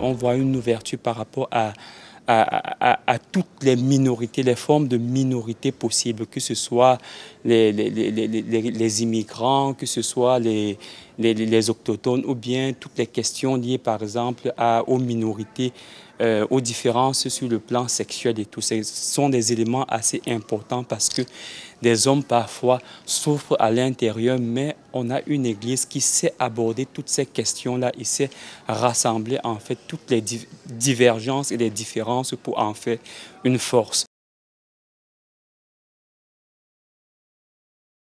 on voit une ouverture par rapport à, toutes les minorités, les formes de minorités possibles, que ce soit les, les immigrants, que ce soit les, les, autochtones ou bien toutes les questions liées, par exemple, à, aux minorités, euh, aux différences sur le plan sexuel et tout. Ce sont des éléments assez importants parce que des hommes parfois souffrent à l'intérieur, mais on a une Église qui sait aborder toutes ces questions-là et sait rassembler en fait toutes les divergences et les différences pour en faire une force.